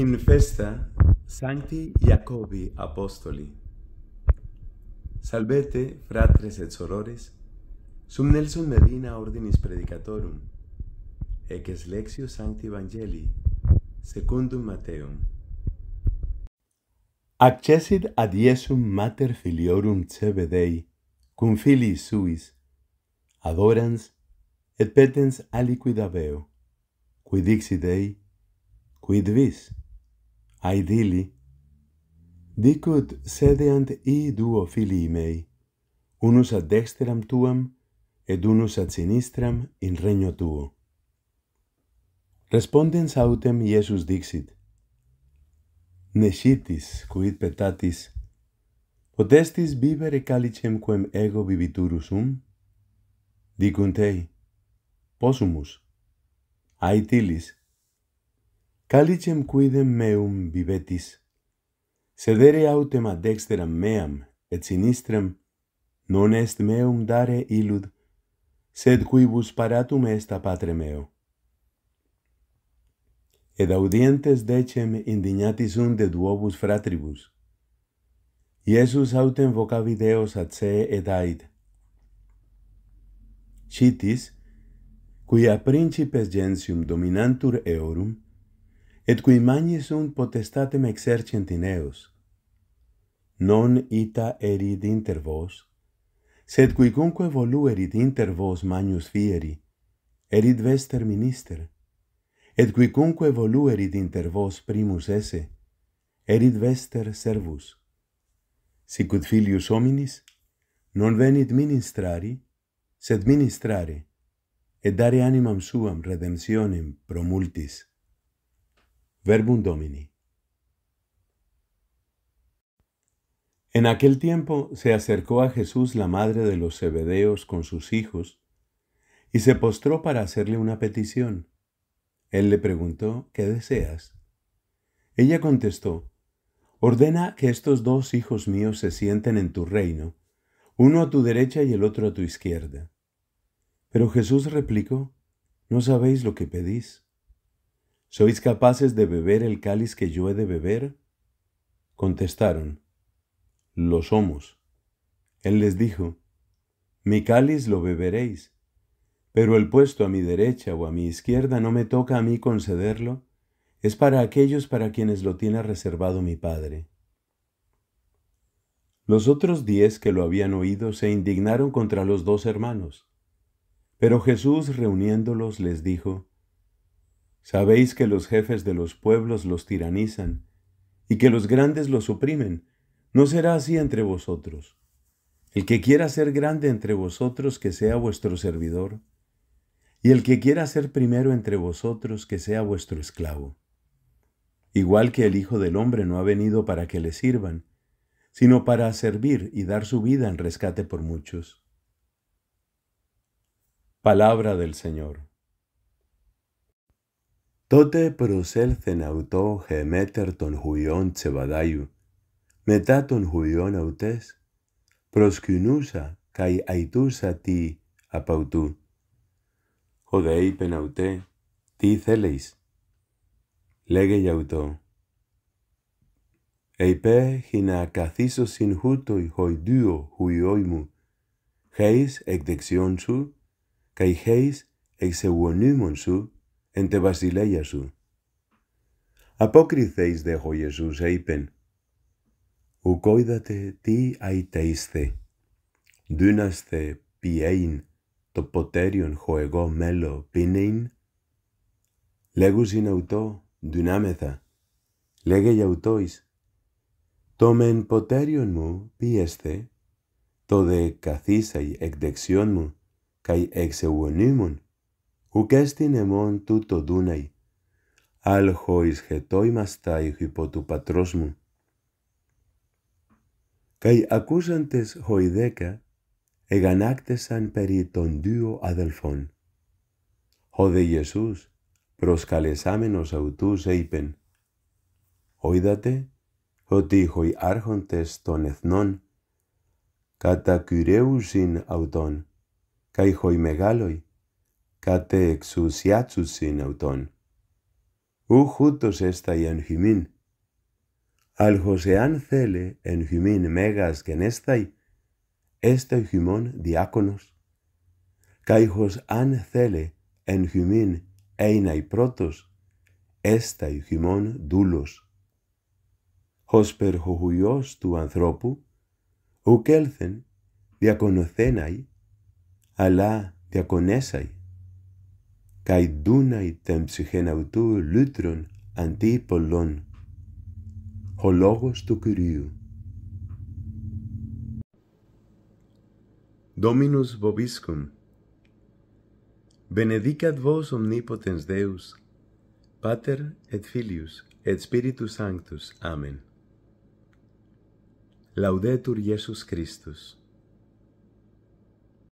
in festa sancti Jacobi apostoli Salvete fratres et sorores sum Nelson Medina ordinis predicatorum et ex lexio sancti evangelii secundum Matthaeum Accesit ad Iesum mater filiorum Zebedei cum filii suis adorans et petens aliquid aveo, quid dixit ei Quid vis? aed dicut sedeant i duo filii mei, unus ad dexteram tuam, ed unus ad sinistram in regno tuo. Respondens autem Iesus dixit, Necitis, quid petatis, potestis vivere calicem quem ego viviturus um? Dicunt ei, posumus, aetilis, calicem quidem meum vivetis, sedere autem ad dexteram meam et sinistrem, non est meum dare ilud, sed quibus paratum est a patre meo. Ed audientes decem indignati sunt de duobus fratribus. Iesus autem vocavi Deos ad se et aid. Citis, quia principes gentium dominantur eorum, et qui magni sunt potestatem exercent in eos, non ita erid inter vos, sed qui voluerit inter vos magnus fieri, erid vester minister, et qui voluerit inter vos primus esse, erid vester servus. Sicut filius hominis, non venit ministrari, sed ministrare, et dare animam suam redemptionem pro multis. Verbum Domini. En aquel tiempo se acercó a Jesús la madre de los Zebedeos con sus hijos y se postró para hacerle una petición. Él le preguntó, ¿qué deseas? Ella contestó, Ordena que estos dos hijos míos se sienten en tu reino, uno a tu derecha y el otro a tu izquierda. Pero Jesús replicó, No sabéis lo que pedís. ¿Sois capaces de beber el cáliz que yo he de beber? Contestaron, Lo somos. Él les dijo, Mi cáliz lo beberéis, pero el puesto a mi derecha o a mi izquierda no me toca a mí concederlo, es para aquellos para quienes lo tiene reservado mi Padre. Los otros diez que lo habían oído se indignaron contra los dos hermanos, pero Jesús reuniéndolos les dijo, Sabéis que los jefes de los pueblos los tiranizan y que los grandes los oprimen. No será así entre vosotros. El que quiera ser grande entre vosotros, que sea vuestro servidor, y el que quiera ser primero entre vosotros, que sea vuestro esclavo. Igual que el Hijo del Hombre no ha venido para que le sirvan, sino para servir y dar su vida en rescate por muchos. Palabra del Señor. Τότε προσέλθεν αυτό χεμέτερ των χουλιών τσεβαδάιου, μετά των χουλιών αυτές, προσκυνούσα καί αητούσα τι απ' αυτού. Ο δε είπεν αυτέ, τι θέλεις. Λέγε για αυτό. χι να καθίσω η χοϊδύο χουιόι μου, χέις εκ δεξιών σου, καί χέις εξ σου, εν τε βασιλεία σου. Απόκριθε εις δέχο Ιησούς, είπεν, «Ουκόιδατε τι αιτέισθε, δύναστε πιέιν το ποτέριον χω εγώ μέλο πίνειν, λέγουσιν αυτο δύναμεθα, λέγε για αυτοίς, το μεν ποτέριον μου πιέσθε, το δε καθίσαι εκ δεξιών μου, καί εξ ucestin εμόν τούτο δούναί, άλχο ισχετό ηχ υπό του πατρός μου. Καί ακούσαντες χοϊδέκα, εγανάκτεσαν περί των δύο αδελφών. Ο δε Ιησούς, προσκαλεσάμενος αυτούς, είπεν, «Οίδατε ότι οι άρχοντες των εθνών κατακυρέουσιν αυτον, καί χοϊ μεγάλοι, κατε εξουσιάτσουσιν αυτον. Ούχ έσται έσταει εν χυμήν. Αλχος εάν θέλε εν χυμήν μέγας και έσταει, έσταει χυμόν διάκονος. Καΐχος αν θέλε εν χυμήν έιναι πρώτος, έσταει χυμόν δούλος. Ως περχοχουιός του ανθρώπου, ουκέλθεν διακονοθέναι, αλλά διακονέσαι. kai duna i tem psychen lutron anti polon ho logos tu kyriou dominus vobiscum benedicat vos omnipotens deus pater et filius et spiritus sanctus amen laudetur jesus christus